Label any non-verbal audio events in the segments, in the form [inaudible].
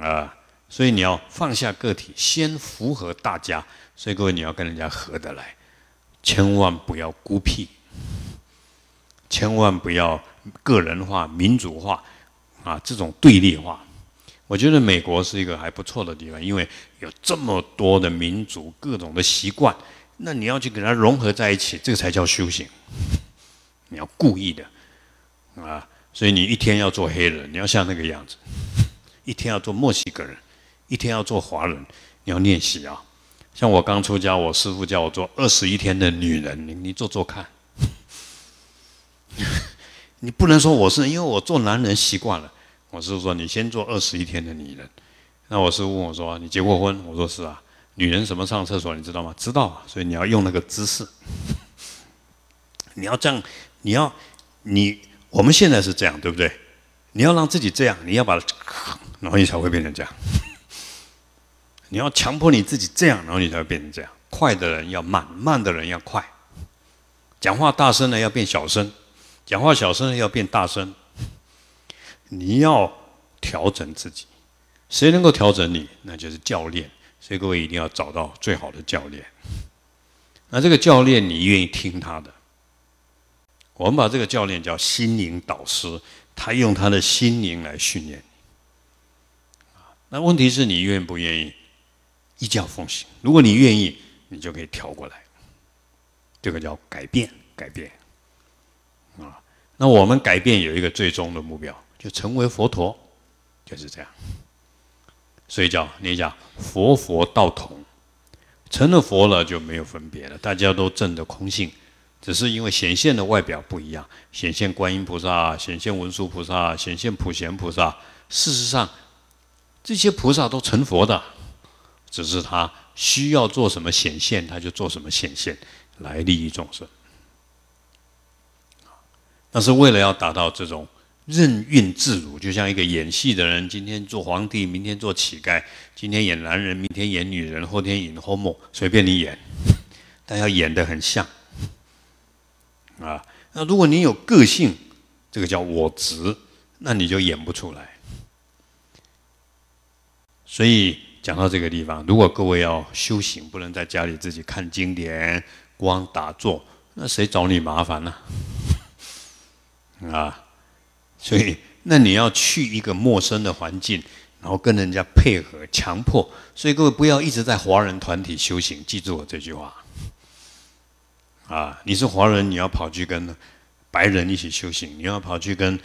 啊，所以你要放下个体，先符合大家。所以各位，你要跟人家合得来，千万不要孤僻，千万不要个人化、民族化，啊，这种对立化。我觉得美国是一个还不错的地方，因为有这么多的民族、各种的习惯，那你要去给它融合在一起，这个才叫修行。你要故意的啊，所以你一天要做黑人，你要像那个样子。一天要做墨西哥人，一天要做华人，你要练习啊！像我刚出家，我师父叫我做二十一天的女人，你你做做看。[laughs] 你不能说我是因为我做男人习惯了，我是说你先做二十一天的女人。那我师父问我说：“你结过婚？”我说：“是啊。”女人什么上厕所你知道吗？知道，所以你要用那个姿势，你要这样，你要你，我们现在是这样，对不对？你要让自己这样，你要把。然后你才会变成这样。你要强迫你自己这样，然后你才会变成这样。快的人要慢慢的人要快，讲话大声的要变小声，讲话小声的要变大声。你要调整自己，谁能够调整你，那就是教练。所以各位一定要找到最好的教练。那这个教练，你愿意听他的？我们把这个教练叫心灵导师，他用他的心灵来训练。那问题是，你愿不愿意一教奉行？如果你愿意，你就可以调过来。这个叫改变，改变啊。那我们改变有一个最终的目标，就成为佛陀，就是这样。所以叫你讲“佛佛道同”，成了佛了就没有分别了，大家都证的空性，只是因为显现的外表不一样，显现观音菩萨，显现文殊菩萨，显现普贤菩萨，事实上。这些菩萨都成佛的，只是他需要做什么显现，他就做什么显现，来利益众生。但是为了要达到这种任运自如，就像一个演戏的人，今天做皇帝，明天做乞丐，今天演男人，明天演女人，后天演后母，随便你演，但要演的很像。啊，那如果你有个性，这个叫我执，那你就演不出来。所以讲到这个地方，如果各位要修行，不能在家里自己看经典、光打坐，那谁找你麻烦呢？[laughs] 啊，所以那你要去一个陌生的环境，然后跟人家配合、强迫。所以各位不要一直在华人团体修行，记住我这句话。啊，你是华人，你要跑去跟白人一起修行，你要跑去跟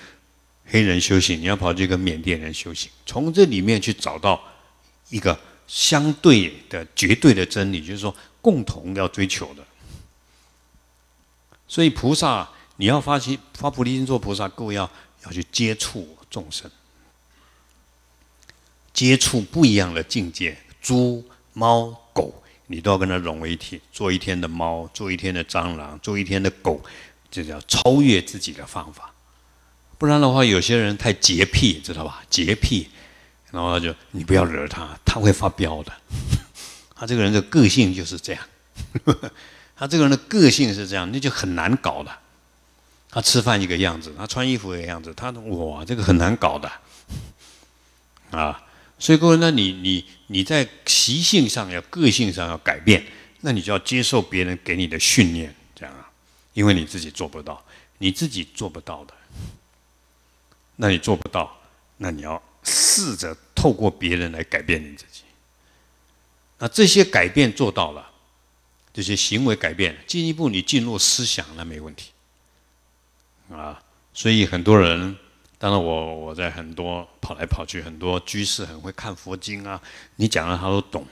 黑人修行，你要跑去跟缅甸人修行，从这里面去找到。一个相对的、绝对的真理，就是说共同要追求的。所以菩萨，你要发起发菩提心做菩萨，各位要要去接触众生，接触不一样的境界。猪、猫、狗，你都要跟它融为一体，做一天的猫，做一天的蟑螂，做一天的狗，这叫超越自己的方法。不然的话，有些人太洁癖，知道吧？洁癖。然后他就你不要惹他，他会发飙的。[laughs] 他这个人的个性就是这样，[laughs] 他这个人的个性是这样，那就很难搞的。他吃饭一个样子，他穿衣服一个样子，他哇，这个很难搞的啊！所以，各位，那你你你在习性上要个性上要改变，那你就要接受别人给你的训练，这样啊，因为你自己做不到，你自己做不到的，那你做不到，那你要。试着透过别人来改变你自己。那这些改变做到了，这些行为改变，进一步你进入思想，那没问题。啊，所以很多人，当然我我在很多跑来跑去，很多居士很会看佛经啊，你讲了他都懂，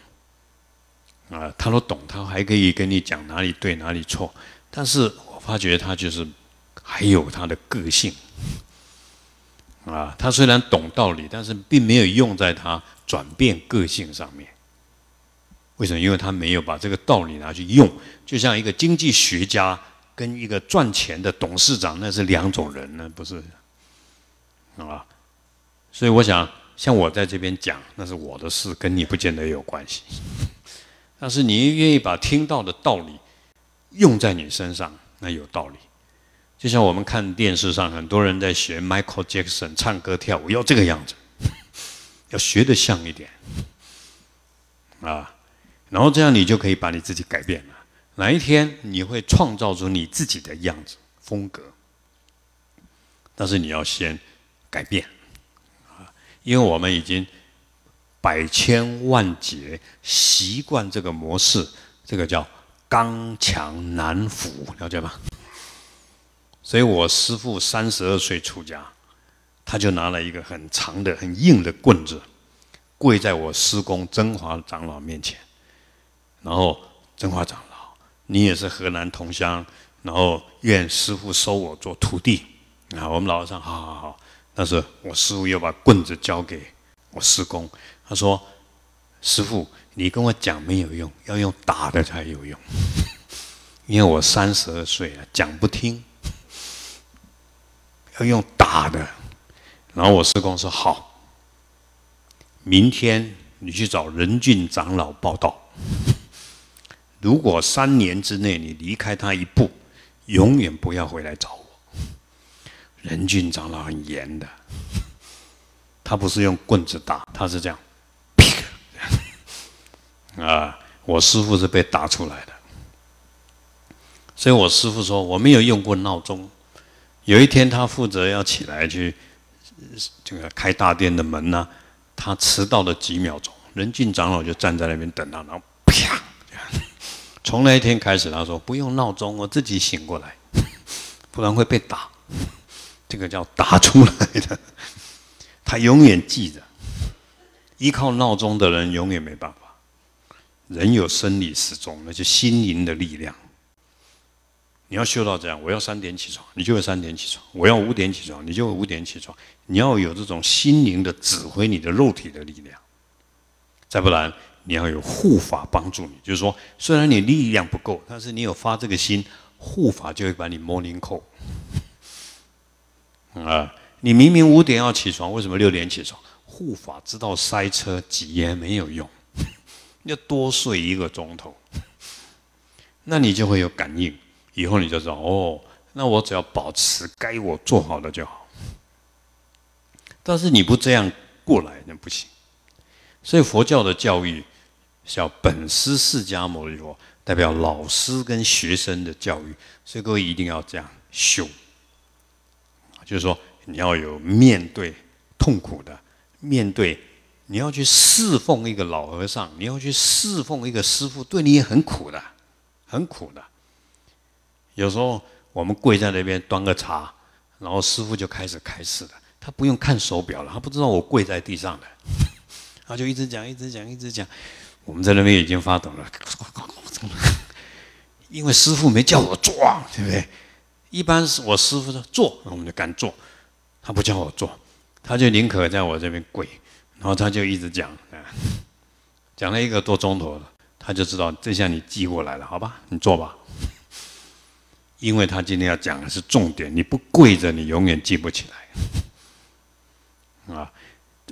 啊，他都懂，他还可以跟你讲哪里对哪里错，但是我发觉他就是还有他的个性。啊，他虽然懂道理，但是并没有用在他转变个性上面。为什么？因为他没有把这个道理拿去用。就像一个经济学家跟一个赚钱的董事长，那是两种人呢，不是？啊，所以我想，像我在这边讲，那是我的事，跟你不见得有关系。[laughs] 但是你愿意把听到的道理用在你身上，那有道理。就像我们看电视上，很多人在学 Michael Jackson 唱歌跳舞，要这个样子，要学的像一点啊。然后这样你就可以把你自己改变了。哪一天你会创造出你自己的样子风格？但是你要先改变啊，因为我们已经百千万劫习惯这个模式，这个叫刚强难服，了解吗？所以我师父三十二岁出家，他就拿了一个很长的、很硬的棍子，跪在我师公真华长老面前。然后真华长老，你也是河南同乡，然后愿师父收我做徒弟。啊，我们老和尚，好，好，好。但是，我师父又把棍子交给我师公，他说：“师父，你跟我讲没有用，要用打的才有用，因为我三十二岁了，讲不听。”要用打的，然后我师公说好，明天你去找仁俊长老报道。如果三年之内你离开他一步，永远不要回来找我。仁俊长老很严的，他不是用棍子打，他是这样，[laughs] 啊，我师傅是被打出来的，所以我师傅说我没有用过闹钟。有一天，他负责要起来去这个开大殿的门呢，他迟到了几秒钟。仁进长老就站在那边等他，然后啪！从那一天开始，他说不用闹钟，我自己醒过来，[laughs] 不然会被打。这个叫打出来的。[laughs] 他永远记着，依靠闹钟的人永远没办法。人有生理时钟，那些心灵的力量。你要修到这样，我要三点起床，你就会三点起床；我要五点起床，你就会五点起床。你要有这种心灵的指挥你的肉体的力量，再不然你要有护法帮助你。就是说，虽然你力量不够，但是你有发这个心，护法就会把你 morning call。[laughs] 啊，你明明五点要起床，为什么六点起床？护法知道塞车挤烟没有用，[laughs] 要多睡一个钟头，[laughs] 那你就会有感应。以后你就知道哦，那我只要保持该我做好的就好。但是你不这样过来，那不行。所以佛教的教育是要本师释迦牟尼佛代表老师跟学生的教育，所以各位一定要这样修。就是说，你要有面对痛苦的，面对你要去侍奉一个老和尚，你要去侍奉一个师傅，对你也很苦的，很苦的。有时候我们跪在那边端个茶，然后师傅就开始开始了。他不用看手表了，他不知道我跪在地上的，[laughs] 他就一直讲，一直讲，一直讲。我们在那边已经发抖了，因为师傅没叫我坐，对不对？一般是我师傅说坐，我们就敢坐。他不叫我坐，他就宁可在我这边跪，然后他就一直讲，讲了一个多钟头了，他就知道这下你寄过来了，好吧？你坐吧。因为他今天要讲的是重点，你不跪着，你永远记不起来。[laughs] 啊，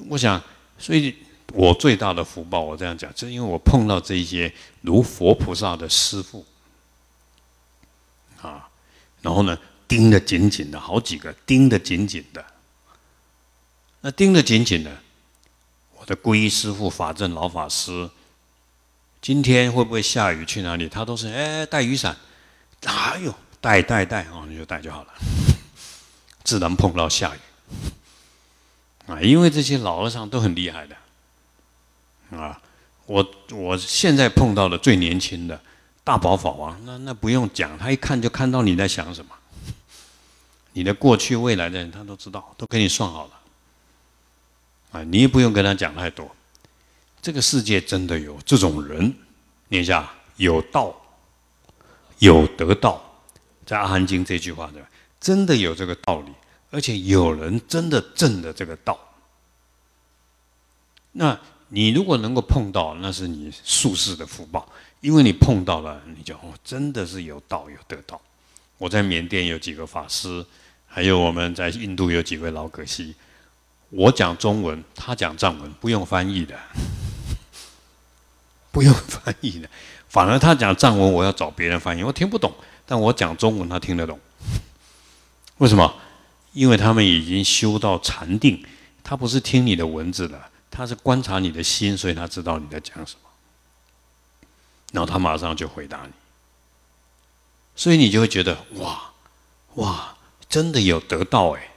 我想，所以我最大的福报，我这样讲，就是因为我碰到这些如佛菩萨的师父，啊，然后呢，盯得紧紧的，好几个盯得紧紧的，那盯得紧紧的，我的皈依师父法正老法师，今天会不会下雨？去哪里？他都是哎，带雨伞，哪有？带带带啊，你就带就好了，自然碰到下雨啊，因为这些老和尚都很厉害的啊。我我现在碰到的最年轻的大宝法王，那那不用讲，他一看就看到你在想什么，你的过去未来的人他都知道，都给你算好了啊。你也不用跟他讲太多，这个世界真的有这种人，你一下有道，有得道。在《阿含经》这句话对吧？真的有这个道理，而且有人真的证了这个道。那你如果能够碰到，那是你宿世的福报，因为你碰到了，你就哦，真的是有道有得道。我在缅甸有几个法师，还有我们在印度有几位老可西。我讲中文，他讲藏文，不用翻译的，[laughs] 不用翻译的，反而他讲藏文，我要找别人翻译，我听不懂。但我讲中文，他听得懂。为什么？因为他们已经修到禅定，他不是听你的文字的，他是观察你的心，所以他知道你在讲什么。然后他马上就回答你，所以你就会觉得哇哇，真的有得到哎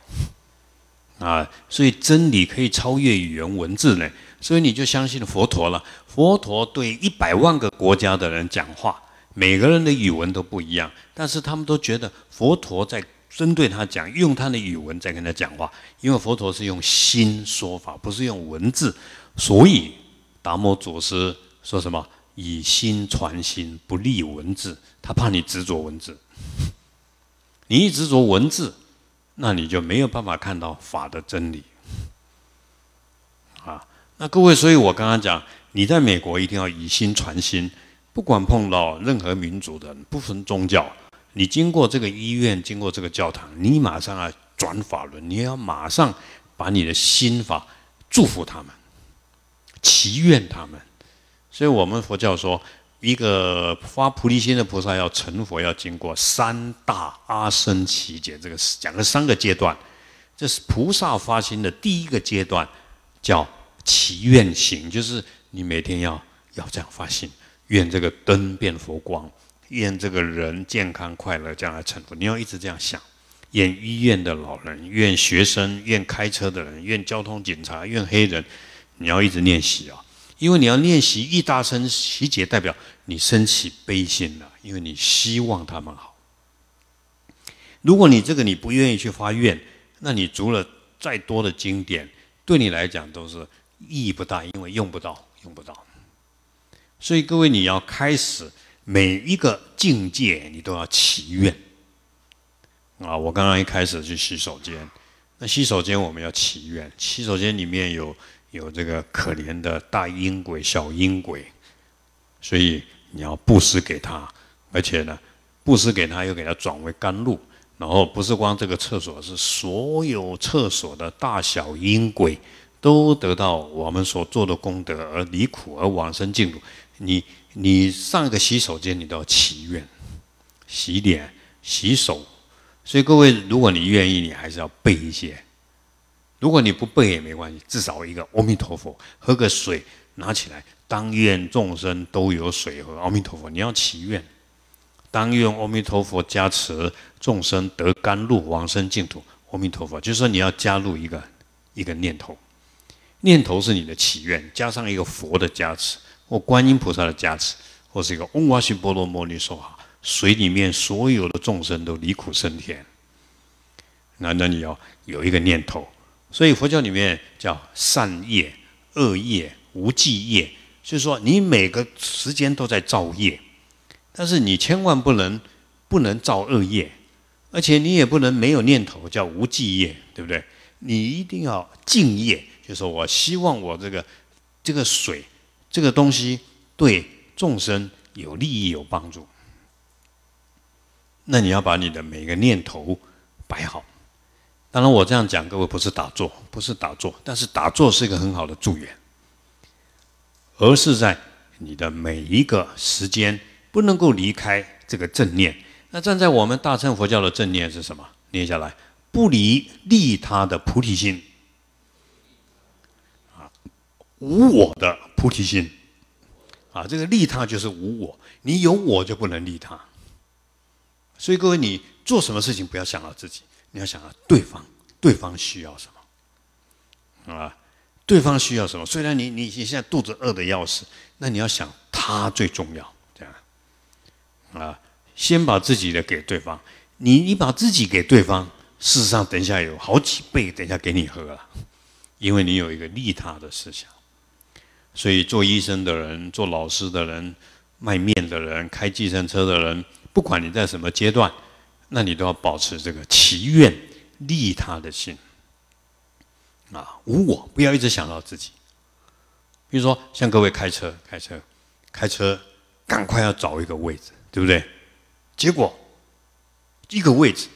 啊！所以真理可以超越语言文字呢，所以你就相信佛陀了。佛陀对一百万个国家的人讲话。每个人的语文都不一样，但是他们都觉得佛陀在针对他讲，用他的语文在跟他讲话。因为佛陀是用心说法，不是用文字，所以达摩祖师说什么“以心传心，不立文字”，他怕你执着文字。你一执着文字，那你就没有办法看到法的真理。啊，那各位，所以我刚刚讲，你在美国一定要以心传心。不管碰到任何民族的不分宗教，你经过这个医院，经过这个教堂，你马上要转法轮，你要马上把你的心法祝福他们，祈愿他们。所以，我们佛教说，一个发菩提心的菩萨要成佛，要经过三大阿僧祇劫，这个讲了三个阶段。这是菩萨发心的第一个阶段，叫祈愿行，就是你每天要要这样发心。愿这个灯变佛光，愿这个人健康快乐，将来成佛。你要一直这样想，愿医院的老人，愿学生，愿开车的人，愿交通警察，愿黑人，你要一直练习啊！因为你要练习一大声习请，代表你升起悲心了，因为你希望他们好。如果你这个你不愿意去发愿，那你读了再多的经典，对你来讲都是意义不大，因为用不到，用不到。所以各位，你要开始每一个境界，你都要祈愿啊！我刚刚一开始去洗手间，那洗手间我们要祈愿，洗手间里面有有这个可怜的大阴鬼、小阴鬼，所以你要布施给他，而且呢，布施给他又给他转为甘露，然后不是光这个厕所，是所有厕所的大小阴鬼都得到我们所做的功德而离苦而往生净土。你你上一个洗手间，你都要祈愿，洗脸洗手，所以各位，如果你愿意，你还是要背一些。如果你不背也没关系，至少一个阿弥陀佛，喝个水拿起来，当愿众生都有水喝。阿弥陀佛，你要祈愿，当愿阿弥陀佛加持众生得甘露往生净土。阿弥陀佛，就是说你要加入一个一个念头，念头是你的祈愿，加上一个佛的加持。或观音菩萨的加持，或是一个“嗡哇西波罗摩尼说法，水里面所有的众生都离苦升天。那那你要有一个念头，所以佛教里面叫善业、恶业、无忌业，就是说你每个时间都在造业，但是你千万不能不能造恶业，而且你也不能没有念头，叫无忌业，对不对？你一定要敬业，就是我希望我这个这个水。这个东西对众生有利益、有帮助，那你要把你的每个念头摆好。当然，我这样讲，各位不是打坐，不是打坐，但是打坐是一个很好的助缘，而是在你的每一个时间不能够离开这个正念。那站在我们大乘佛教的正念是什么？念下来，不离利他的菩提心。无我的菩提心，啊，这个利他就是无我。你有我就不能利他，所以各位，你做什么事情不要想到自己，你要想到对方，对方需要什么，啊，对方需要什么？虽然你你你现在肚子饿的要死，那你要想他最重要，这样，啊，先把自己的给对方。你你把自己给对方，事实上等一下有好几倍等一下给你喝了，因为你有一个利他的思想。所以，做医生的人、做老师的人、卖面的人、开计程车的人，不管你在什么阶段，那你都要保持这个祈愿利他的心啊，无我，不要一直想到自己。比如说，像各位开车、开车、开车，赶快要找一个位置，对不对？结果一个位置，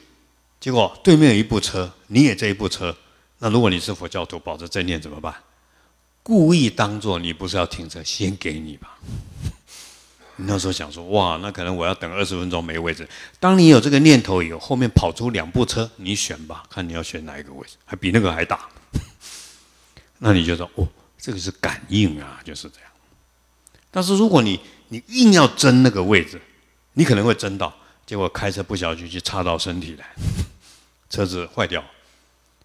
结果对面有一部车，你也这一部车，那如果你是佛教徒，保持正念怎么办？故意当做你不是要停车，先给你吧。你 [laughs] 那时候想说哇，那可能我要等二十分钟没位置。当你有这个念头以后，后面跑出两部车，你选吧，看你要选哪一个位置，还比那个还大。[laughs] 那你就说哦，这个是感应啊，就是这样。但是如果你你硬要争那个位置，你可能会争到，结果开车不小心就插到身体了，车子坏掉。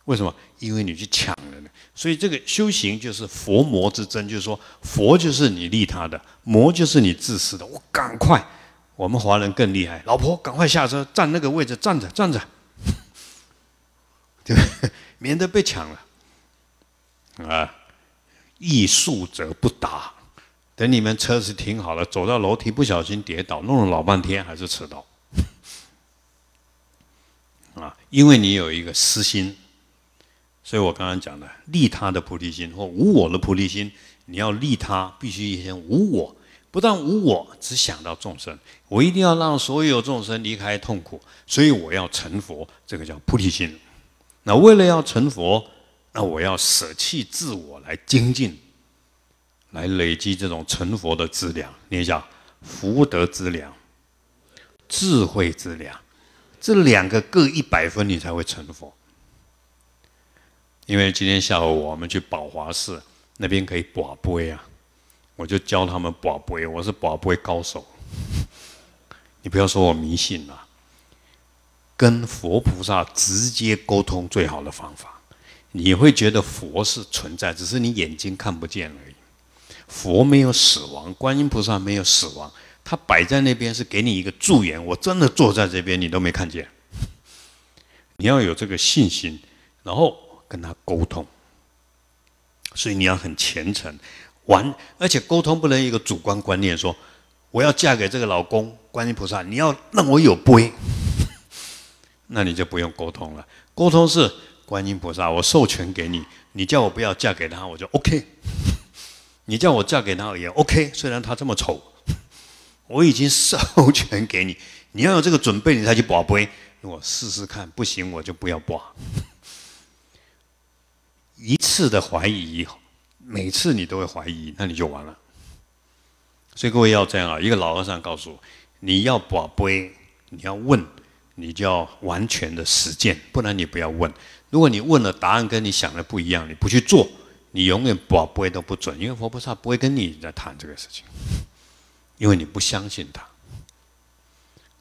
为什么？因为你去抢了呢。所以这个修行就是佛魔之争。就是说，佛就是你利他的，魔就是你自私的。我赶快，我们华人更厉害，老婆赶快下车，站那个位置站着站着，对 [laughs] 对？免得被抢了啊！欲速则不达，等你们车子停好了，走到楼梯不小心跌倒，弄了老半天还是迟到 [laughs] 啊！因为你有一个私心。所以我刚刚讲的利他的菩提心或无我的菩提心，你要利他，必须先无我。不但无我，只想到众生，我一定要让所有众生离开痛苦，所以我要成佛，这个叫菩提心。那为了要成佛，那我要舍弃自我来精进，来累积这种成佛的资粮。念一下福德资粮、智慧之粮，这两个各一百分，你才会成佛。因为今天下午我们去宝华寺那边可以把杯啊，我就教他们把杯，我是把杯高手，[laughs] 你不要说我迷信了。跟佛菩萨直接沟通最好的方法，你会觉得佛是存在，只是你眼睛看不见而已。佛没有死亡，观音菩萨没有死亡，他摆在那边是给你一个助缘。我真的坐在这边，你都没看见。你要有这个信心，然后。跟他沟通，所以你要很虔诚，完，而且沟通不能一个主观观念，说我要嫁给这个老公，观音菩萨，你要让我有杯，[laughs] 那你就不用沟通了。沟通是观音菩萨，我授权给你，你叫我不要嫁给他，我就 OK。[laughs] 你叫我嫁给他也 OK，虽然他这么丑，我已经授权给你，你要有这个准备，你才去保杯。我试试看，不行我就不要保。一次的怀疑，每次你都会怀疑，那你就完了。所以各位要这样啊！一个老和尚告诉我：你要保碑，你要问，你就要完全的实践，不然你不要问。如果你问了，答案跟你想的不一样，你不去做，你永远保碑都不准，因为佛菩萨不会跟你在谈这个事情，因为你不相信他。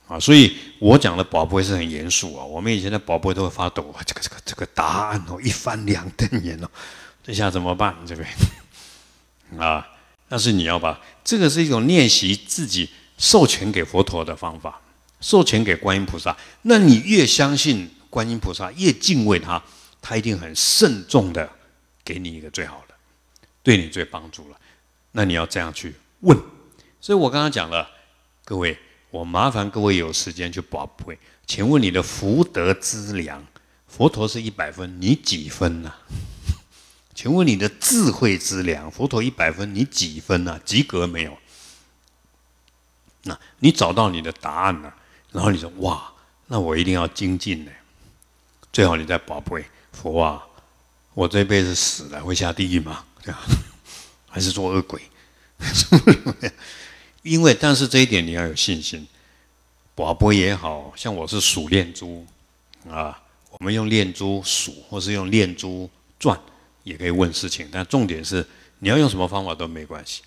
啊，所以我讲的保贝是很严肃啊。我们以前的保贝都会发抖啊，这个、这个、这个答案哦，一翻两瞪眼哦，[laughs] 这下怎么办？这边 [laughs] 啊，但是你要把这个是一种练习自己授权给佛陀的方法，授权给观音菩萨。那你越相信观音菩萨，越敬畏他，他一定很慎重的给你一个最好的，对你最帮助了。那你要这样去问。所以我刚刚讲了，各位。我麻烦各位有时间去宝贝，请问你的福德之粮，佛陀是一百分，你几分呢？请问你的智慧之粮，佛陀一百分，你几分呢？及格没有？那你找到你的答案了，然后你说哇，那我一定要精进呢。最好你再宝贝佛啊，我这辈子死了会下地狱吗？还是做恶鬼？[laughs] 因为，但是这一点你要有信心，寡播也好像我是数念珠，啊，我们用念珠数，或是用念珠转，也可以问事情。但重点是，你要用什么方法都没关系，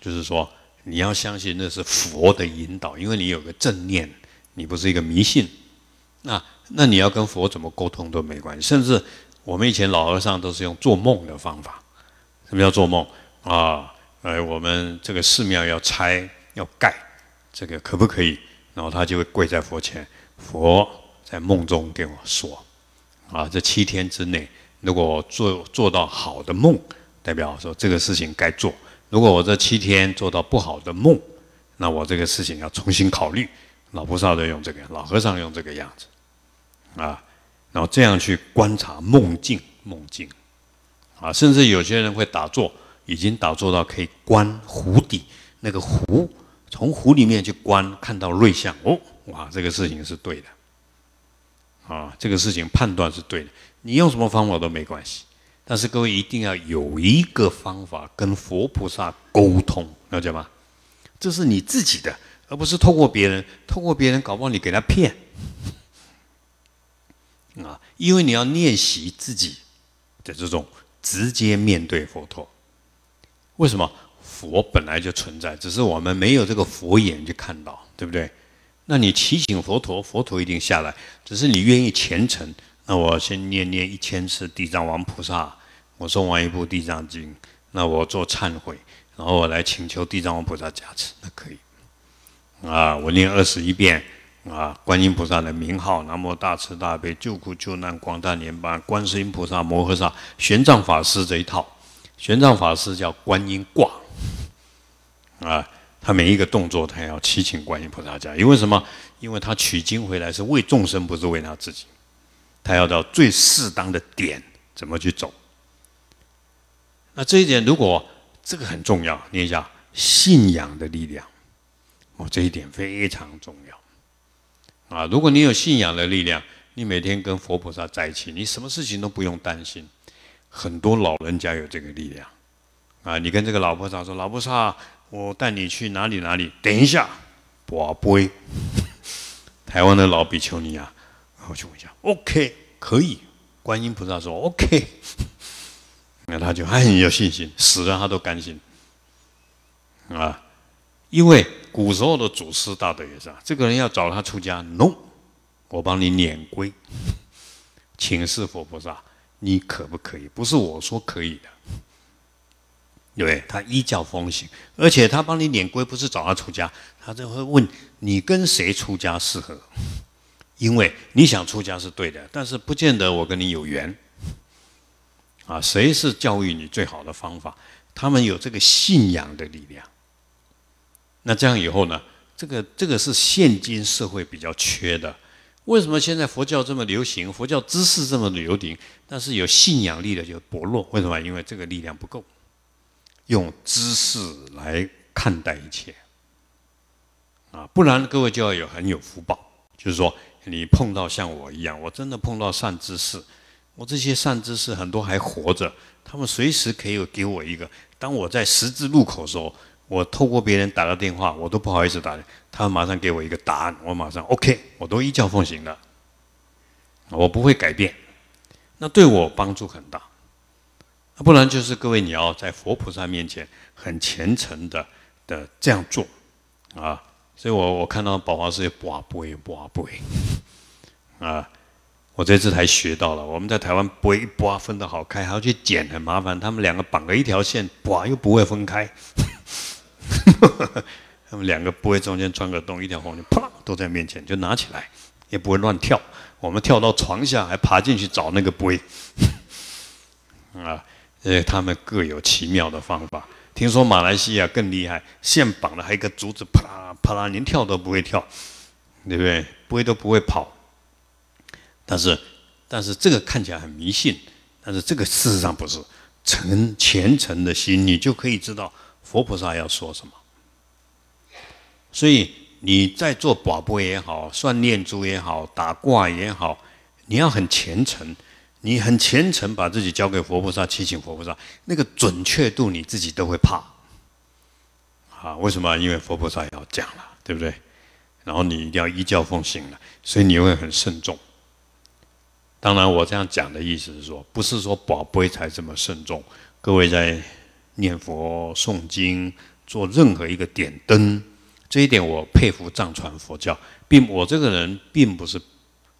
就是说你要相信那是佛的引导，因为你有个正念，你不是一个迷信。那那你要跟佛怎么沟通都没关系，甚至我们以前老和尚都是用做梦的方法，什么叫做梦啊？呃，我们这个寺庙要拆要盖，这个可不可以？然后他就会跪在佛前，佛在梦中跟我说：“啊，这七天之内，如果做做到好的梦，代表说这个事情该做；如果我这七天做到不好的梦，那我这个事情要重新考虑。”老菩萨在用这个，老和尚用这个样子啊，然后这样去观察梦境，梦境啊，甚至有些人会打坐。已经导做到可以观湖底那个湖，从湖里面去观，看到瑞相哦，哇，这个事情是对的，啊，这个事情判断是对的，你用什么方法都没关系，但是各位一定要有一个方法跟佛菩萨沟通，了解吗？这是你自己的，而不是透过别人，透过别人搞不好你给他骗，[laughs] 啊，因为你要练习自己的这种直接面对佛陀。为什么佛本来就存在，只是我们没有这个佛眼去看到，对不对？那你祈请佛陀，佛陀一定下来。只是你愿意虔诚，那我先念念一千次地藏王菩萨，我诵完一部《地藏经》，那我做忏悔，然后我来请求地藏王菩萨加持，那可以。啊，我念二十一遍啊，观音菩萨的名号，南无大慈大悲救苦救难广大年感观世音菩萨摩诃萨，玄奘法师这一套。玄奘法师叫观音挂，啊，他每一个动作他要祈请观音菩萨加，因为什么？因为他取经回来是为众生，不是为他自己，他要到最适当的点怎么去走。那这一点如果这个很重要，念一下信仰的力量，哦，这一点非常重要，啊，如果你有信仰的力量，你每天跟佛菩萨在一起，你什么事情都不用担心。很多老人家有这个力量啊！你跟这个老菩萨说：“老菩萨，我带你去哪里？哪里？”等一下，我不会。台湾的老比丘尼啊，我去问一下。OK，可以。观音菩萨说：“OK。”那他就还很有信心，死了他都甘心啊！因为古时候的祖师大德也是啊，这个人要找他出家，no，我帮你撵归，请示佛菩萨。你可不可以？不是我说可以的，对他依教风行，而且他帮你撵归不是找他出家，他就会问你跟谁出家适合，因为你想出家是对的，但是不见得我跟你有缘啊。谁是教育你最好的方法？他们有这个信仰的力量。那这样以后呢？这个这个是现今社会比较缺的。为什么现在佛教这么流行？佛教知识这么流行，但是有信仰力的就薄弱。为什么？因为这个力量不够，用知识来看待一切啊！不然各位就要有很有福报。就是说，你碰到像我一样，我真的碰到善知识，我这些善知识很多还活着，他们随时可以给我一个，当我在十字路口时候。我透过别人打个电话，我都不好意思打，他马上给我一个答案，我马上 OK，我都依教奉行的，我不会改变，那对我帮助很大。那不然就是各位你要在佛菩萨面前很虔诚的的这样做，啊，所以我我看到宝华寺不啊不会啊不会，啊，我在这才学到了。我们在台湾拨一拨分的好开，还要去剪很麻烦，他们两个绑了一条线，啊又不会分开。[laughs] 他们两个杯中间穿个洞，一条红线，啪，都在面前就拿起来，也不会乱跳。我们跳到床下还爬进去找那个杯 [laughs] 啊！呃，他们各有奇妙的方法。听说马来西亚更厉害，线绑了还一个竹子，啪啦啪啦，连跳都不会跳，对不对？不会都不会跑。但是，但是这个看起来很迷信，但是这个事实上不是。诚虔诚的心，你就可以知道。佛菩萨要说什么？所以你在做宝钵也好，算念珠也好，打卦也好，你要很虔诚。你很虔诚把自己交给佛菩萨，祈请佛菩萨，那个准确度你自己都会怕。啊，为什么？因为佛菩萨要讲了，对不对？然后你一定要依教奉行了，所以你会很慎重。当然，我这样讲的意思是说，不是说宝贝才这么慎重。各位在。念佛、诵经、做任何一个点灯，这一点我佩服藏传佛教，并我这个人并不是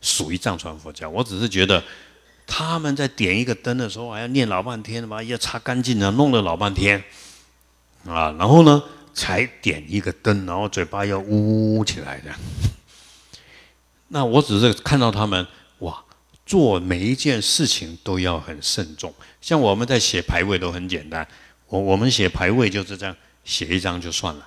属于藏传佛教，我只是觉得他们在点一个灯的时候，还要念老半天嘛，要擦干净啊，弄了老半天啊，然后呢才点一个灯，然后嘴巴要呜呜呜起来的。那我只是看到他们哇，做每一件事情都要很慎重，像我们在写牌位都很简单。我我们写牌位就是这样，写一张就算了。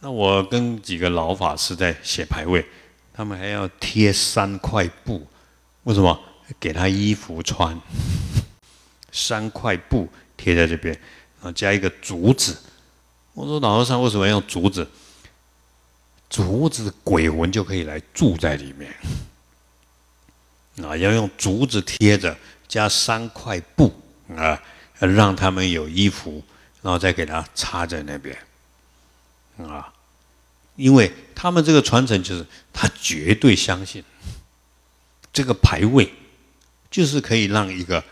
那我跟几个老法师在写牌位，他们还要贴三块布，为什么？给他衣服穿。[laughs] 三块布贴在这边，然后加一个竹子。我说老和尚为什么要竹子？竹子鬼魂就可以来住在里面。啊，要用竹子贴着，加三块布啊。让他们有衣服，然后再给他插在那边，啊，因为他们这个传承就是他绝对相信，这个牌位就是可以让一个，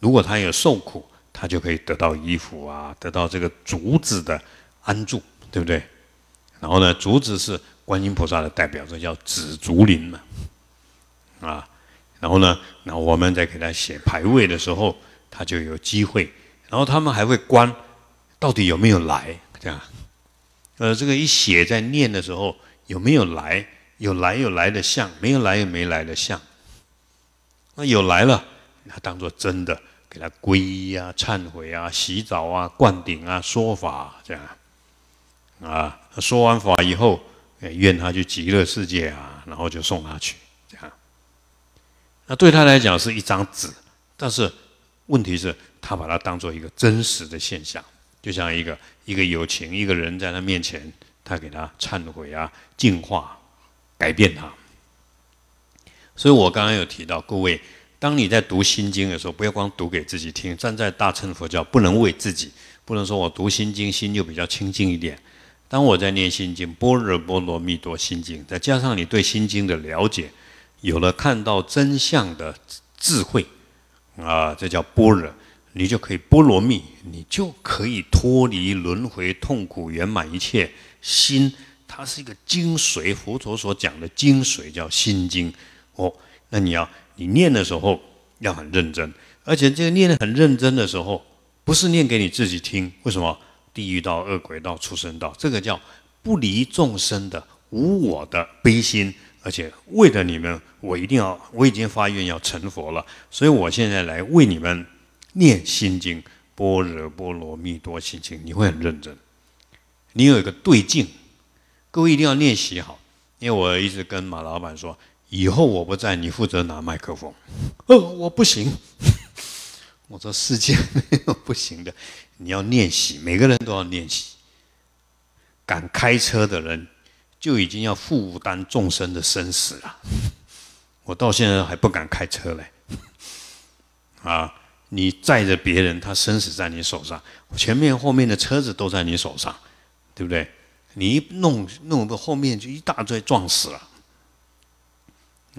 如果他有受苦，他就可以得到衣服啊，得到这个竹子的安住，对不对？然后呢，竹子是观音菩萨的代表，这叫紫竹林嘛，啊，然后呢，那我们在给他写牌位的时候。他就有机会，然后他们还会观到底有没有来，这样。呃，这个一写在念的时候，有没有来？有来有来的相，没有来有没来的相。那有来了，他当做真的，给他皈依啊、忏悔啊、洗澡啊、灌顶啊、说法这样。啊，说完法以后，愿他去极乐世界啊，然后就送他去这样。那对他来讲是一张纸，但是。问题是，他把它当做一个真实的现象，就像一个一个友情，一个人在他面前，他给他忏悔啊，净化，改变他。所以我刚刚有提到，各位，当你在读《心经》的时候，不要光读给自己听。站在大乘佛教，不能为自己，不能说我读《心经》，心就比较清净一点。当我在念《心经》，《般若波罗蜜多心经》，再加上你对《心经》的了解，有了看到真相的智慧。啊，这叫般若，你就可以波罗蜜，你就可以脱离轮回痛苦，圆满一切心。它是一个精髓，佛陀所讲的精髓叫心经。哦，那你要你念的时候要很认真，而且这个念的很认真的时候，不是念给你自己听。为什么？地狱道、恶鬼道、畜生道，这个叫不离众生的无我的悲心。而且为了你们，我一定要我已经发愿要成佛了，所以我现在来为你们念《心经》，般若波罗蜜多心经，你会很认真。你有一个对镜，各位一定要练习好，因为我一直跟马老板说，以后我不在，你负责拿麦克风。哦，我不行。我说世界没有不行的，你要练习，每个人都要练习。敢开车的人。就已经要负担众生的生死了，我到现在还不敢开车嘞。啊，你载着别人，他生死在你手上，前面后面的车子都在你手上，对不对？你一弄弄到后面就一大堆撞死了。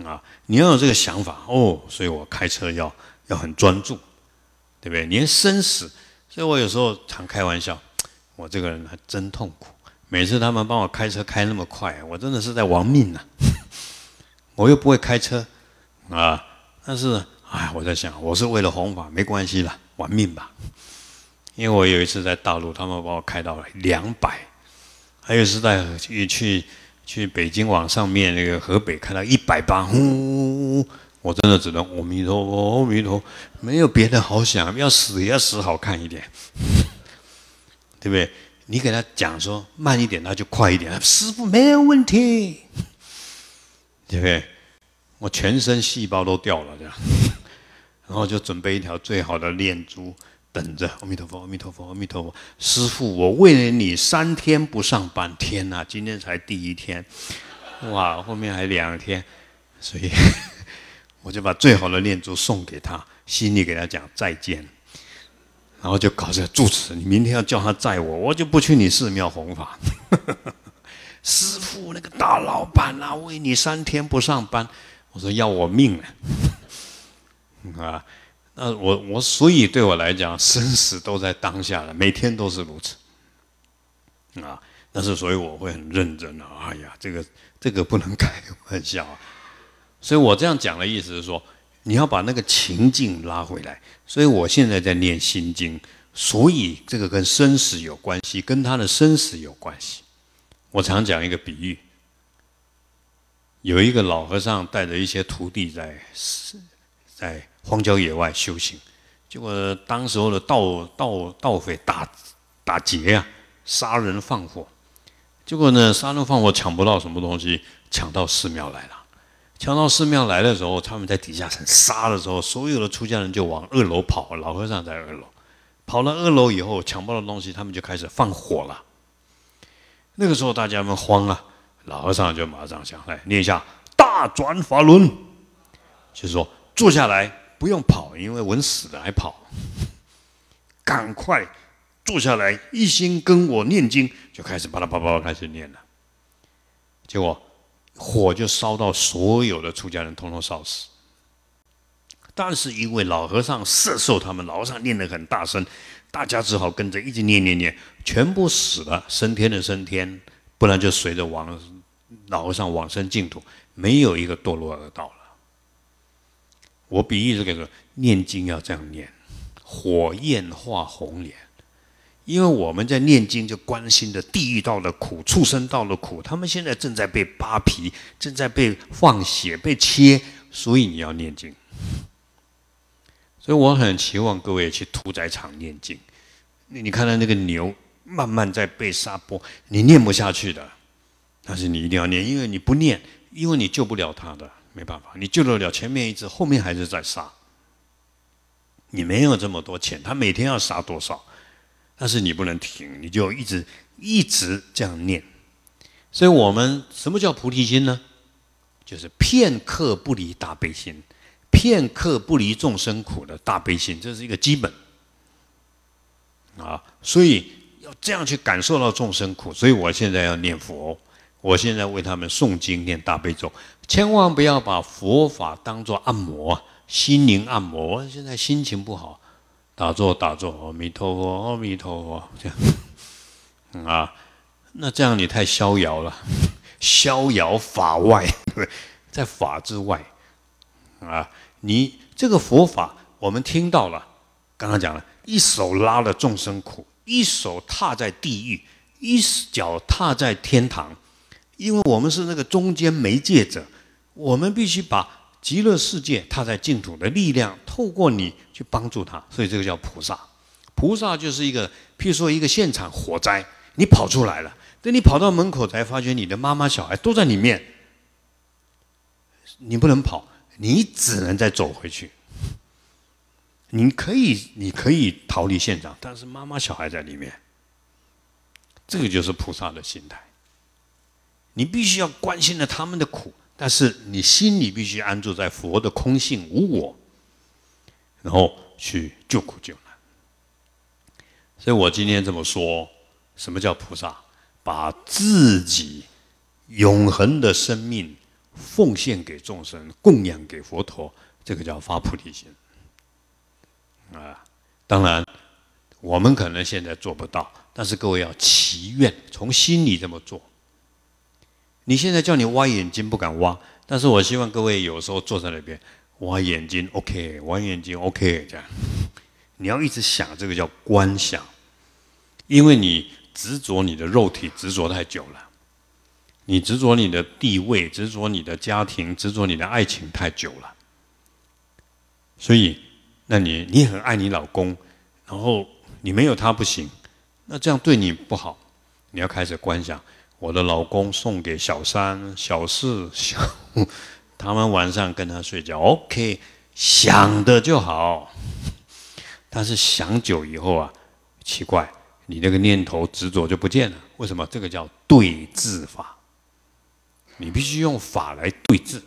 啊，你要有这个想法哦，所以我开车要要很专注，对不对？连生死，所以我有时候常开玩笑，我这个人还真痛苦。每次他们帮我开车开那么快，我真的是在亡命呐！[laughs] 我又不会开车啊，但是哎，我在想，我是为了弘法，没关系了，玩命吧。因为我有一次在大陆，他们把我开到了两百；还有是在去去去北京往上面那个河北，开到一百八，呜呜呜！我真的只能阿弥陀佛，阿弥陀，没有别的好想，要死也要死好看一点，[laughs] 对不对？你给他讲说慢一点，他就快一点。师傅没有问题，对不对？我全身细胞都掉了这样，[laughs] 然后就准备一条最好的念珠等着。阿弥陀佛，阿弥陀佛，阿弥陀佛。师傅，我为了你三天不上班，天哪，今天才第一天，哇，后面还两天，所以 [laughs] 我就把最好的念珠送给他，心里给他讲再见。然后就搞这个住持，你明天要叫他载我，我就不去你寺庙弘法。[laughs] 师傅那个大老板啊，为你三天不上班，我说要我命了 [laughs] 啊！那我我所以对我来讲，生死都在当下了，每天都是如此啊。但是所以我会很认真啊。哎呀，这个这个不能开玩笑啊。所以我这样讲的意思是说。你要把那个情境拉回来，所以我现在在念心经，所以这个跟生死有关系，跟他的生死有关系。我常讲一个比喻，有一个老和尚带着一些徒弟在在荒郊野外修行，结果当时候的盗盗盗匪打打劫呀，杀人放火，结果呢，杀人放火抢不到什么东西，抢到寺庙来了。抢到寺庙来的时候，他们在底下层杀的时候，所有的出家人就往二楼跑。老和尚在二楼，跑了二楼以后，抢包的东西，他们就开始放火了。那个时候大家们慌了，老和尚就马上想来念一下大转法轮，就是说坐下来，不用跑，因为闻死了还跑，赶快坐下来，一心跟我念经，就开始巴拉巴拉开始念了。结果。火就烧到所有的出家人，通通烧死。但是因为老和尚摄受他们，老和尚念的很大声，大家只好跟着一直念念念，全部死了，升天的升天，不然就随着往老和尚往生净土，没有一个堕落的道了。我比喻这个念经要这样念，火焰化红莲。因为我们在念经，就关心的地狱道的苦、畜生道的苦，他们现在正在被扒皮，正在被放血、被切，所以你要念经。所以我很期望各位去屠宰场念经。你你看到那个牛慢慢在被杀剥，你念不下去的，但是你一定要念，因为你不念，因为你救不了他的，没办法，你救得了前面一只，后面还是在杀。你没有这么多钱，他每天要杀多少？但是你不能停，你就一直一直这样念。所以，我们什么叫菩提心呢？就是片刻不离大悲心，片刻不离众生苦的大悲心，这是一个基本啊。所以要这样去感受到众生苦。所以我现在要念佛，我现在为他们诵经念大悲咒，千万不要把佛法当作按摩，心灵按摩。现在心情不好。打坐，打坐，阿弥陀佛，阿弥陀佛，[laughs] 这样啊？那这样你太逍遥了，[laughs] 逍遥法外，[laughs] 在法之外啊！你这个佛法，我们听到了，刚刚讲了，一手拉了众生苦，一手踏在地狱，一脚踏在天堂，因为我们是那个中间媒介者，我们必须把极乐世界踏在净土的力量，透过你。去帮助他，所以这个叫菩萨。菩萨就是一个，譬如说一个现场火灾，你跑出来了，等你跑到门口才发觉你的妈妈小孩都在里面，你不能跑，你只能再走回去。你可以，你可以逃离现场，但是妈妈小孩在里面，这个就是菩萨的心态。你必须要关心了他们的苦，但是你心里必须安住在佛的空性无我。然后去救苦救难，所以我今天这么说，什么叫菩萨？把自己永恒的生命奉献给众生，供养给佛陀，这个叫发菩提心。啊，当然我们可能现在做不到，但是各位要祈愿，从心里这么做。你现在叫你挖眼睛不敢挖，但是我希望各位有时候坐在那边。我眼睛，OK，我眼睛，OK，这样，你要一直想这个叫观想，因为你执着你的肉体执着太久了，你执着你的地位，执着你的家庭，执着你的爱情太久了，所以，那你你很爱你老公，然后你没有他不行，那这样对你不好，你要开始观想，我的老公送给小三、小四、小。他们晚上跟他睡觉，OK，想的就好。但是想久以后啊，奇怪，你那个念头执着就不见了。为什么？这个叫对治法，你必须用法来对治，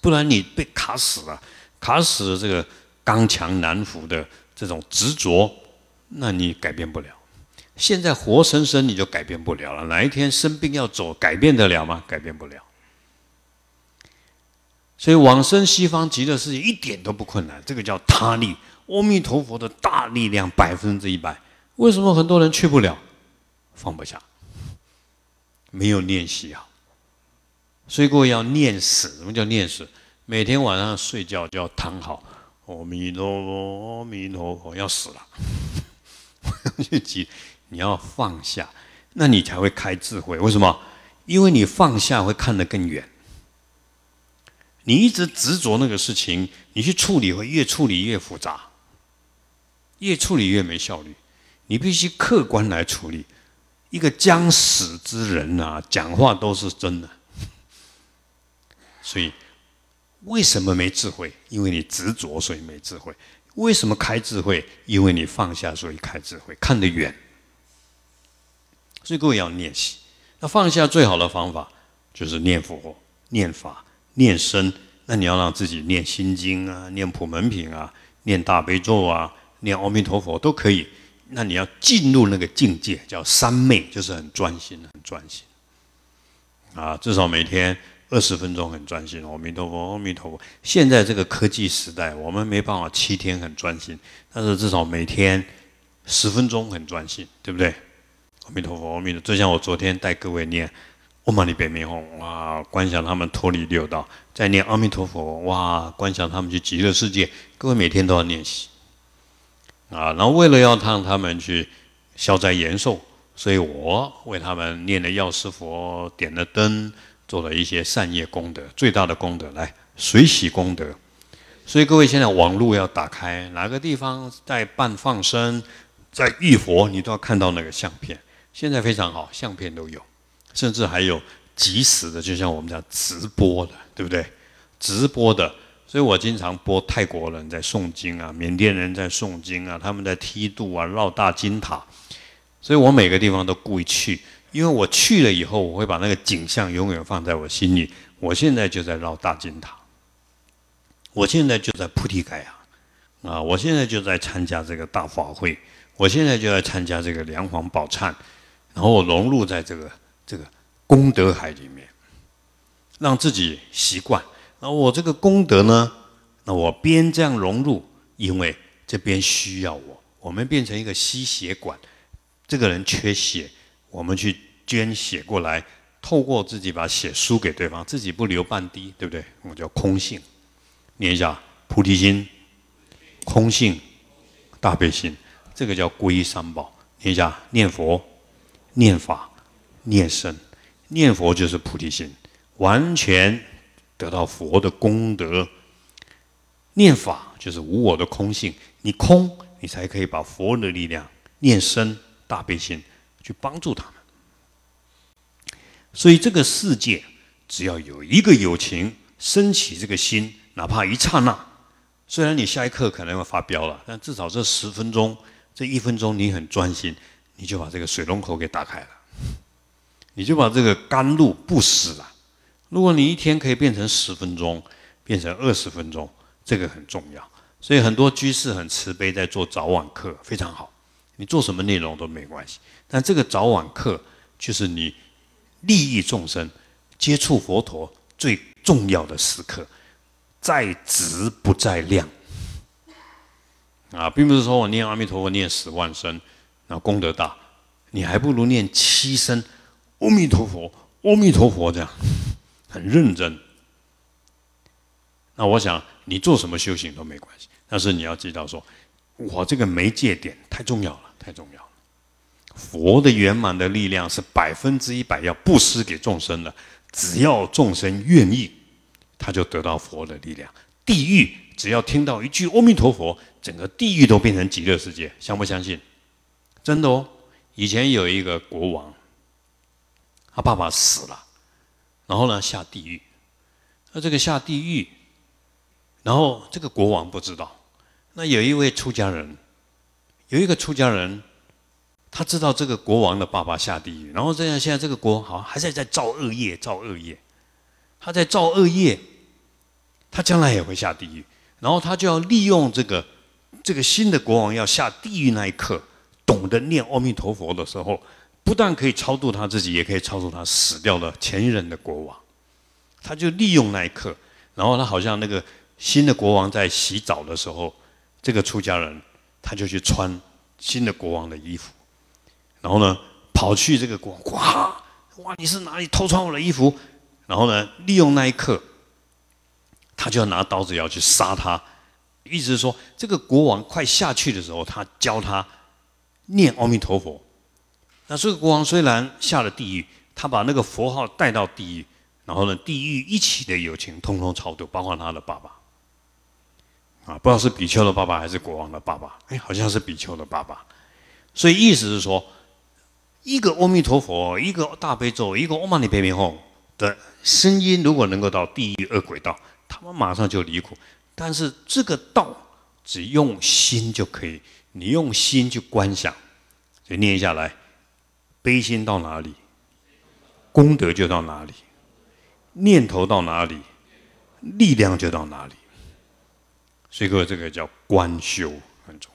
不然你被卡死了，卡死了这个刚强难服的这种执着，那你改变不了。现在活生生你就改变不了了，哪一天生病要走，改变得了吗？改变不了。所以往生西方极乐世界一点都不困难，这个叫他力，阿弥陀佛的大力量百分之一百。为什么很多人去不了？放不下，没有练习好。所以各位要念死，什么叫念死？每天晚上睡觉就要躺好，阿弥陀，佛，阿弥陀，佛，要死了。去急，你要放下，那你才会开智慧。为什么？因为你放下会看得更远。你一直执着那个事情，你去处理会越处理越复杂，越处理越没效率。你必须客观来处理。一个将死之人啊，讲话都是真的。所以，为什么没智慧？因为你执着，所以没智慧。为什么开智慧？因为你放下，所以开智慧，看得远。所以各位要练习。那放下最好的方法就是念佛念法。念身，那你要让自己念心经啊，念普门品啊，念大悲咒啊，念阿弥陀佛都可以。那你要进入那个境界，叫三昧，就是很专心，很专心啊。至少每天二十分钟很专心，阿弥陀佛，阿弥陀佛。现在这个科技时代，我们没办法七天很专心，但是至少每天十分钟很专心，对不对？阿弥陀佛，阿弥陀佛。就像我昨天带各位念。阿弥冥弘哇，观想他们脱离六道，在念阿弥陀佛！哇，观想他们去极乐世界。各位每天都要练习啊！然后为了要让他们去消灾延寿，所以我为他们念了药师佛，点了灯，做了一些善业功德。最大的功德，来水洗功德。所以各位现在网络要打开，哪个地方在办放生，在浴佛，你都要看到那个相片。现在非常好，相片都有。甚至还有即时的，就像我们讲直播的，对不对？直播的，所以我经常播泰国人在诵经啊，缅甸人在诵经啊，他们在梯度啊绕大金塔，所以我每个地方都故意去，因为我去了以后，我会把那个景象永远放在我心里。我现在就在绕大金塔，我现在就在菩提盖啊啊，我现在就在参加这个大法会，我现在就在参加这个梁皇宝忏，然后我融入在这个。这个功德海里面，让自己习惯。那我这个功德呢？那我边这样融入，因为这边需要我，我们变成一个吸血管。这个人缺血，我们去捐血过来，透过自己把血输给对方，自己不留半滴，对不对？我们叫空性。念一下：菩提心、空性、大悲心，这个叫皈依三宝。念一下：念佛、念法。念身、念佛就是菩提心，完全得到佛的功德。念法就是无我的空性，你空，你才可以把佛的力量念身大悲心去帮助他们。所以这个世界，只要有一个友情升起这个心，哪怕一刹那，虽然你下一刻可能要发飙了，但至少这十分钟、这一分钟你很专心，你就把这个水龙头给打开了。你就把这个甘露不死了。如果你一天可以变成十分钟，变成二十分钟，这个很重要。所以很多居士很慈悲，在做早晚课，非常好。你做什么内容都没关系，但这个早晚课就是你利益众生、接触佛陀最重要的时刻，在质不在量啊，并不是说我念阿弥陀佛念十万声，那功德大，你还不如念七声。阿弥陀佛，阿弥陀佛，这样 [laughs] 很认真。那我想你做什么修行都没关系，但是你要知道，说我这个媒介点太重要了，太重要了。佛的圆满的力量是百分之一百要布施给众生的，只要众生愿意，他就得到佛的力量。地狱只要听到一句阿弥陀佛，整个地狱都变成极乐世界，相不相信？真的哦，以前有一个国王。他爸爸死了，然后呢下地狱。那这个下地狱，然后这个国王不知道。那有一位出家人，有一个出家人，他知道这个国王的爸爸下地狱。然后这样，现在这个国王好像还在在造恶业，造恶业。他在造恶业，他将来也会下地狱。然后他就要利用这个这个新的国王要下地狱那一刻，懂得念阿弥陀佛的时候。不但可以超度他自己，也可以超度他死掉的前一任的国王。他就利用那一刻，然后他好像那个新的国王在洗澡的时候，这个出家人他就去穿新的国王的衣服，然后呢跑去这个国王，哇！哇！你是哪里偷穿我的衣服？然后呢利用那一刻，他就要拿刀子要去杀他。意思是说，这个国王快下去的时候，他教他念阿弥陀佛。那这个国王虽然下了地狱，他把那个佛号带到地狱，然后呢，地狱一起的友情通通超度，包括他的爸爸，啊，不知道是比丘的爸爸还是国王的爸爸，哎，好像是比丘的爸爸。所以意思是说，一个阿弥陀佛，一个大悲咒，一个阿弥尼贝弥吼的声音，如果能够到地狱恶鬼道，他们马上就离苦。但是这个道只用心就可以，你用心去观想，就念下来。悲心到哪里，功德就到哪里；念头到哪里，力量就到哪里。所以各位，这个叫观修很重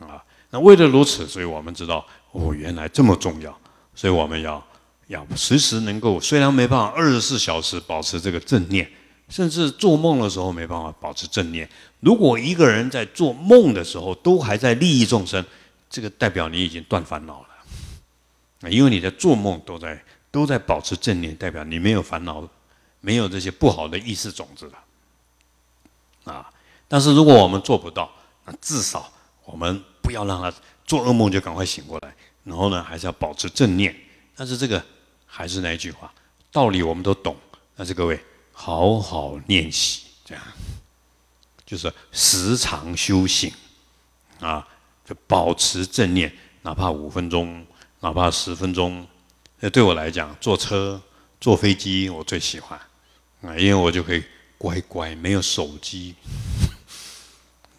要啊。那为了如此，所以我们知道哦，原来这么重要。所以我们要要时时能够，虽然没办法二十四小时保持这个正念，甚至做梦的时候没办法保持正念。如果一个人在做梦的时候都还在利益众生，这个代表你已经断烦恼了。啊，因为你在做梦，都在都在保持正念，代表你没有烦恼，没有这些不好的意识种子了。啊，但是如果我们做不到，那至少我们不要让他做噩梦，就赶快醒过来。然后呢，还是要保持正念。但是这个还是那一句话，道理我们都懂，但是各位好好练习，这样就是时常修行啊，就保持正念，哪怕五分钟。哪怕十分钟，那对我来讲，坐车、坐飞机，我最喜欢啊，因为我就可以乖乖，没有手机，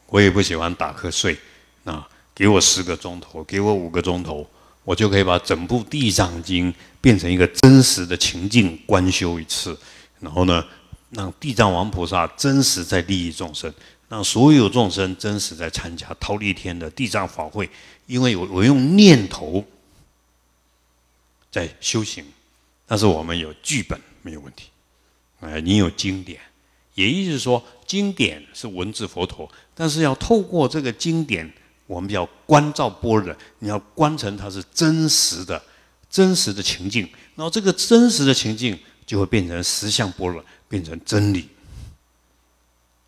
我也不喜欢打瞌睡。啊。给我十个钟头，给我五个钟头，我就可以把整部《地藏经》变成一个真实的情境观修一次，然后呢，让地藏王菩萨真实在利益众生，让所有众生真实在参加忉利天的地藏法会，因为我我用念头。在修行，但是我们有剧本没有问题，哎，你有经典，也意思说经典是文字佛陀，但是要透过这个经典，我们要观照般若，你要观成它是真实的，真实的情境，然后这个真实的情境就会变成实相般若，变成真理。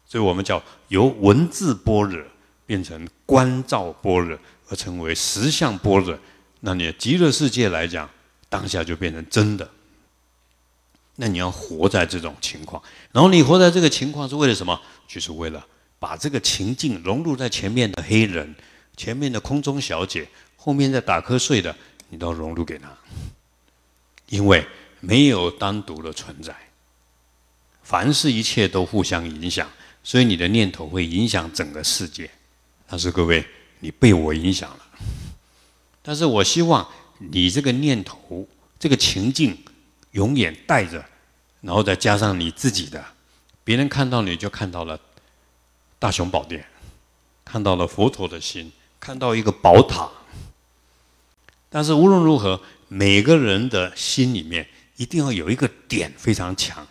所以我们叫由文字般若变成观照般若，而成为实相般若，那你极乐世界来讲。当下就变成真的，那你要活在这种情况，然后你活在这个情况是为了什么？就是为了把这个情境融入在前面的黑人、前面的空中小姐、后面在打瞌睡的，你都融入给他，因为没有单独的存在，凡是一切都互相影响，所以你的念头会影响整个世界。但是各位，你被我影响了，但是我希望。你这个念头，这个情境，永远带着，然后再加上你自己的，别人看到你就看到了大雄宝殿，看到了佛陀的心，看到一个宝塔。但是无论如何，每个人的心里面一定要有一个点非常强，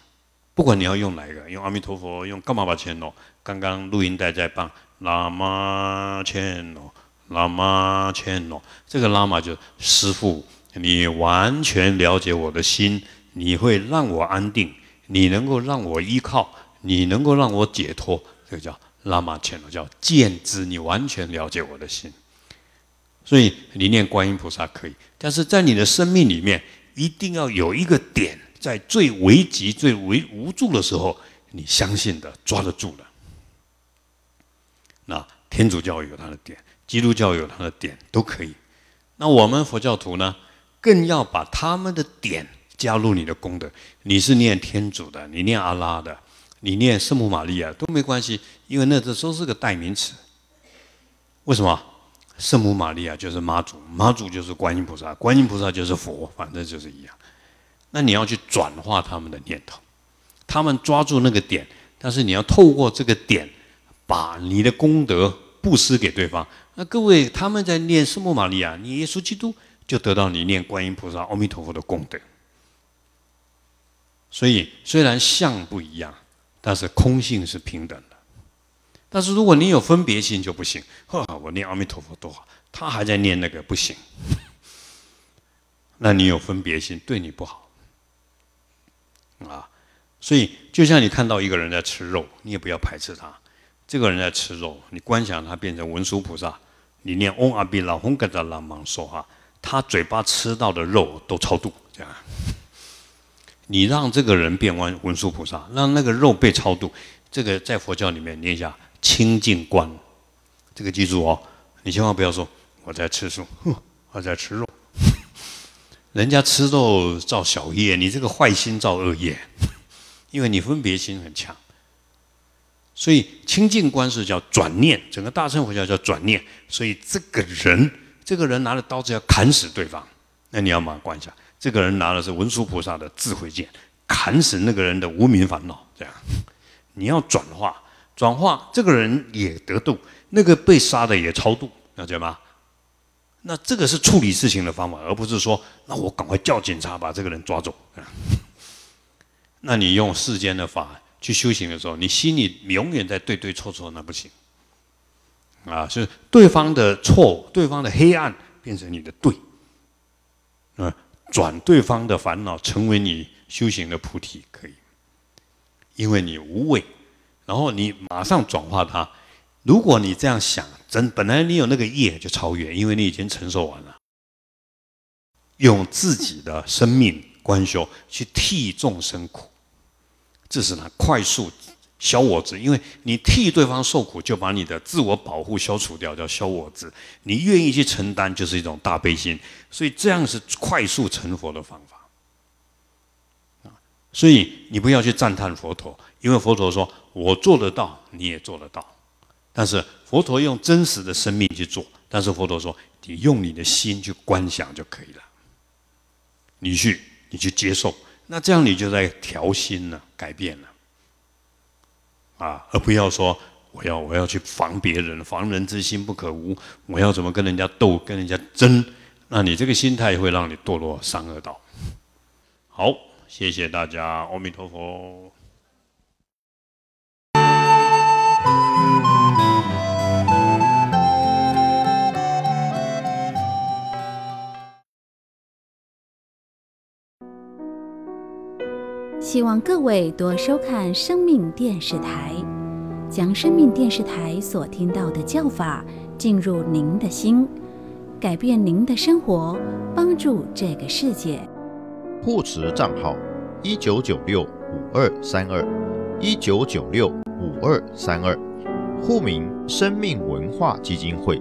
不管你要用哪一个，用阿弥陀佛，用干嘛把钱诺，刚刚录音带在放，喇嘛千诺。拉玛切诺，这个拉玛就师傅，你完全了解我的心，你会让我安定，你能够让我依靠，你能够让我解脱，这个叫拉玛切诺，叫见知，你完全了解我的心。所以你念观音菩萨可以，但是在你的生命里面，一定要有一个点，在最危急、最危无助的时候，你相信的抓得住的。那天主教有他的点。基督教有它的点都可以，那我们佛教徒呢，更要把他们的点加入你的功德。你是念天主的，你念阿拉的，你念圣母玛利亚都没关系，因为那这都是个代名词。为什么圣母玛利亚就是妈祖，妈祖就是观音菩萨，观音菩萨就是佛，反正就是一样。那你要去转化他们的念头，他们抓住那个点，但是你要透过这个点，把你的功德布施给对方。那各位，他们在念圣母玛利亚、你耶稣基督，就得到你念观音菩萨、阿弥陀佛的功德。所以虽然相不一样，但是空性是平等的。但是如果你有分别心就不行。哈，我念阿弥陀佛多好，他还在念那个不行。那你有分别心，对你不好啊。所以就像你看到一个人在吃肉，你也不要排斥他。这个人在吃肉，你观想他变成文殊菩萨，你念嗡阿比，老 b 嘎达拉 h 说哈，他嘴巴吃到的肉都超度，这样。你让这个人变完文殊菩萨，让那个肉被超度，这个在佛教里面念一下清净观，这个记住哦，你千万不要说我在吃素，[laughs] 我在吃肉，人家吃肉造小业，你这个坏心造恶业，因为你分别心很强。所以清净观是叫转念，整个大乘佛教叫转念。所以这个人，这个人拿着刀子要砍死对方，那你要嘛观一下，这个人拿的是文殊菩萨的智慧剑，砍死那个人的无名烦恼。这样，你要转化，转化，这个人也得度，那个被杀的也超度，了解吗？那这个是处理事情的方法，而不是说，那我赶快叫警察把这个人抓走。[laughs] 那你用世间的法。去修行的时候，你心里永远在对对错错，那不行。啊，是对方的错，对方的黑暗变成你的对，嗯，转对方的烦恼成为你修行的菩提，可以，因为你无畏，然后你马上转化它。如果你这样想，真本来你有那个业就超越，因为你已经承受完了，用自己的生命观修去替众生苦。这是呢，快速消我执，因为你替对方受苦，就把你的自我保护消除掉，叫消我执。你愿意去承担，就是一种大悲心，所以这样是快速成佛的方法啊。所以你不要去赞叹佛陀，因为佛陀说：“我做得到，你也做得到。”但是佛陀用真实的生命去做，但是佛陀说：“你用你的心去观想就可以了，你去你去接受，那这样你就在调心了。”改变了，啊，而不要说我要我要去防别人，防人之心不可无。我要怎么跟人家斗，跟人家争？那你这个心态会让你堕落三恶道。好，谢谢大家，阿弥陀佛。希望各位多收看生命电视台，将生命电视台所听到的教法进入您的心，改变您的生活，帮助这个世界。护持账号：一九九六五二三二，一九九六五二三二，户名：生命文化基金会。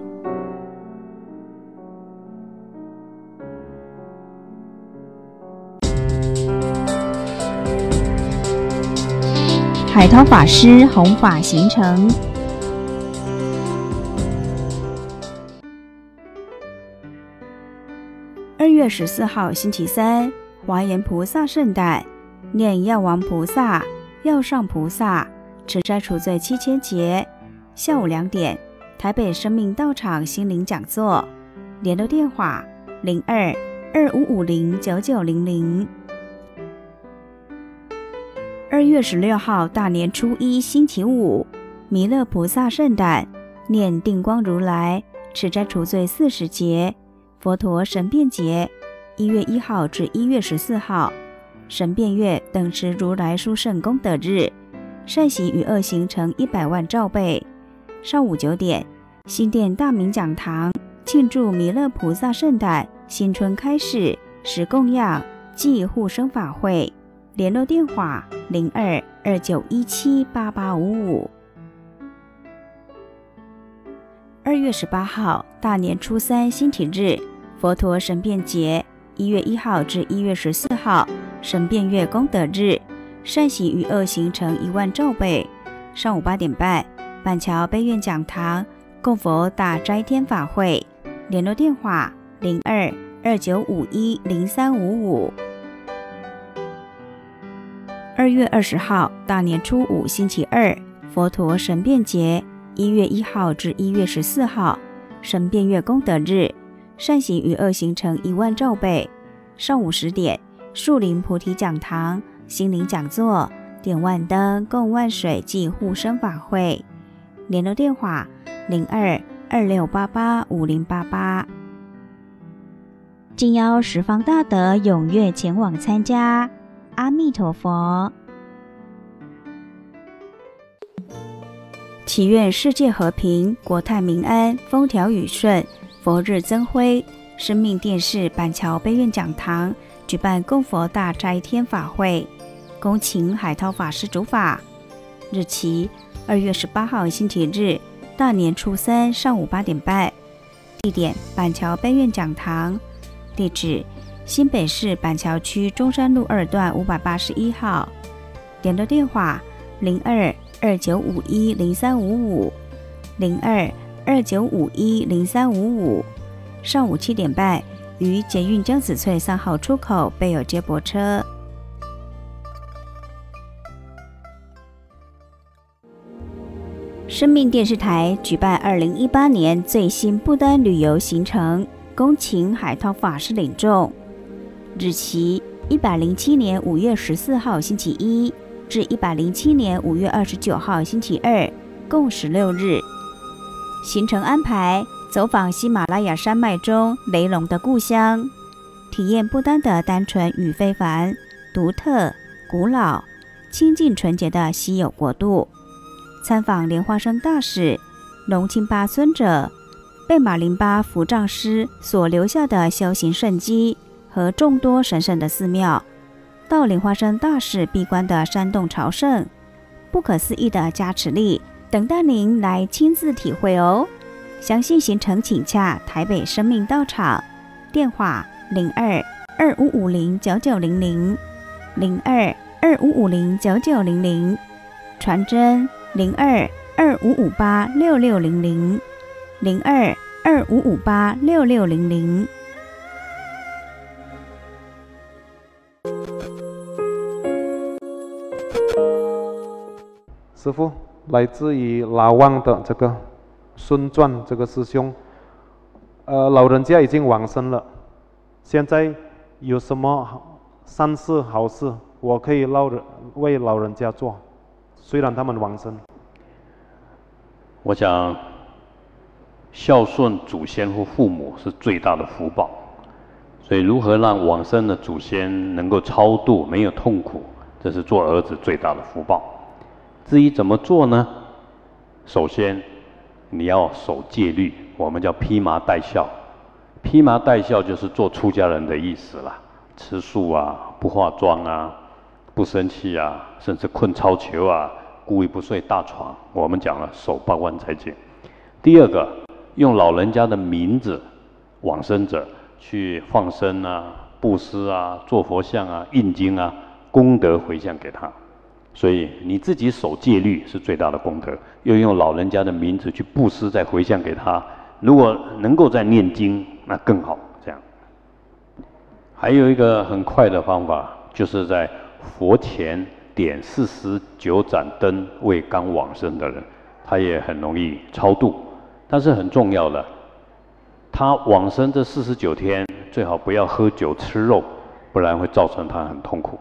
海涛法师弘法行程：二月十四号星期三，华严菩萨圣诞，念药王菩萨、药上菩萨，持斋除罪七千劫。下午两点，台北生命道场心灵讲座，联络电话：零二二五五零九九零零。二月十六号，大年初一，星期五，弥勒菩萨圣诞，念定光如来持斋除罪四十节，佛陀神变节，一月一号至一月十四号，神变月等持如来殊胜功德日，善行与恶行成一百万兆倍。上午九点，新店大明讲堂庆祝弥勒菩萨圣诞，新春开始，十供养，即护生法会。联络电话：零二二九一七八八五五。二月十八号，大年初三，星体日，佛陀神变节。一月一号至一月十四号，神变月功德日，善行与恶行成一万兆倍。上午八点半，板桥悲愿讲堂，供佛大斋天法会。联络电话：零二二九五一零三五五。二月二十号，大年初五，星期二，佛陀神变节；一月一号至一月十四号，神变月功德日，善行与恶行成一万兆倍。上午十点，树林菩提讲堂心灵讲座，点万灯，供万水，暨护生法会。联络电话：零二二六八八五零八八。敬邀十方大德踊跃前往参加。阿弥陀佛，祈愿世界和平、国泰民安、风调雨顺、佛日增辉。生命电视板桥悲愿讲堂举办供佛大斋天法会，恭请海涛法师主法。日期：二月十八号星期日，大年初三上午八点半。地点：板桥悲愿讲堂。地址。新北市板桥区中山路二段五百八十一号，联络电话零二二九五一零三五五零二二九五一零三五五。上午七点半，于捷运江子翠三号出口备有接驳车。生命电视台举办二零一八年最新不丹旅游行程，恭请海涛法师领众。日期：一百零七年五月十四号星期一至一百零七年五月二十九号星期二，共十六日。行程安排：走访喜马拉雅山脉中雷龙的故乡，体验不丹的单纯与非凡、独特、古老、清净纯洁的稀有国度；参访莲花生大师、龙清巴尊者、贝马林巴伏藏师所留下的修行圣迹。和众多神圣的寺庙，到莲花生大师闭关的山洞朝圣，不可思议的加持力，等待您来亲自体会哦。详细行程请洽台北生命道场，电话零二二五五零九九零零，零二二五五零九九零零，传真零二二五五八六六零零，零二二五五八六六零零。师傅，来自于老汪的这个孙传这个师兄，呃，老人家已经往生了，现在有什么善事好事，我可以捞人为老人家做，虽然他们往生。我想，孝顺祖先或父母是最大的福报。所以，如何让往生的祖先能够超度没有痛苦？这是做儿子最大的福报。至于怎么做呢？首先，你要守戒律，我们叫披麻戴孝。披麻戴孝就是做出家人的意思啦，吃素啊，不化妆啊，不生气啊，甚至困操球啊，故意不睡大床。我们讲了，守八关斋戒。第二个，用老人家的名字，往生者。去放生啊，布施啊，做佛像啊，印经啊，功德回向给他。所以你自己守戒律是最大的功德，又用老人家的名字去布施，再回向给他。如果能够再念经，那更好。这样，还有一个很快的方法，就是在佛前点四十九盏灯，为刚往生的人，他也很容易超度。但是很重要的。他往生这四十九天，最好不要喝酒吃肉，不然会造成他很痛苦。